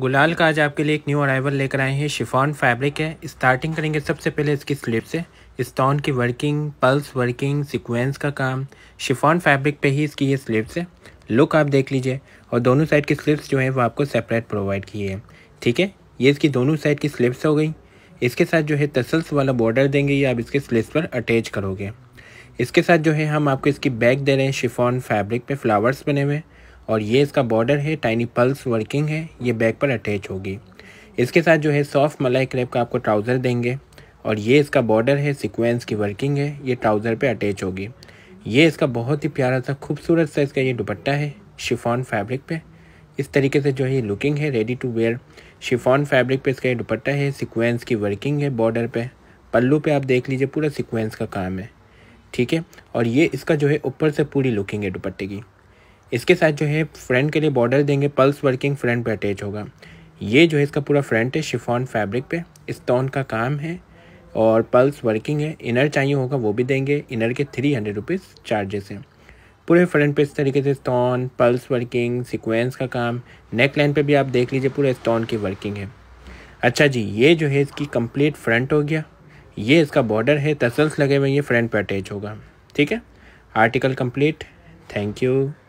गुलाल का आज आपके लिए एक न्यू अराइवल लेकर आए हैं शिफॉन फैब्रिक है स्टार्टिंग करेंगे सबसे पहले इसकी स्लीव से स्टोन की वर्किंग पल्स वर्किंग सीक्वेंस का काम शिफॉन फैब्रिक पे ही इसकी ये स्लीव्स है लुक आप देख लीजिए और दोनों साइड की स्लीव्स जो है वो आपको सेपरेट प्रोवाइड की है ठीक है ये इसकी दोनों साइड की स्लीव्स हो गई इसके साथ जो है तसल्स वाला बॉर्डर देंगे ये आप इसके स्लीव्स पर अटैच करोगे इसके साथ जो है हम आपको इसकी बैग दे रहे हैं शिफॉन फैब्रिक पे फ्लावर्स बने हुए हैं और ये इसका बॉर्डर है टाइनी पल्स वर्किंग है ये बैक पर अटैच होगी इसके साथ जो है सॉफ्ट मलाई क्रेप का आपको ट्राउज़र देंगे और ये इसका बॉर्डर है सिक्वेंस की वर्किंग है ये ट्राउज़र पे अटैच होगी ये इसका बहुत ही प्यारा सा खूबसूरत सा इसका ये दुपट्टा है शिफॉन फैब्रिक पे इस तरीके से जो है ये लुकिंग है ready to wear chiffon fabric पे इसका ये दुपट्टा है सिक्वेंस की वर्किंग है बॉर्डर पे पल्लू पे आप देख लीजिए पूरा सिक्वेंस का काम है ठीक है और ये इसका जो है ऊपर से पूरी लुकिंग है दुपट्टे की इसके साथ जो है फ्रंट के लिए बॉर्डर देंगे पल्स वर्किंग फ्रंट पे अटैच होगा ये जो है इसका पूरा फ्रंट है शिफॉन फैब्रिक पे स्टोन का काम है और पल्स वर्किंग है इनर चाहिए होगा वो भी देंगे इनर के थ्री हंड्रेड रुपीज़ चार्जेस हैं पूरे फ्रंट पे इस तरीके से स्टोन पल्स वर्किंग सिक्वेंस का काम नेक लाइन पर भी आप देख लीजिए पूरे स्टोन की वर्किंग है अच्छा जी ये जो है इसकी कम्प्लीट फ्रंट हो गया ये इसका बॉर्डर है तसल्स लगे हुए ये फ्रंट पे अटैच होगा ठीक है आर्टिकल कम्प्लीट थैंक यू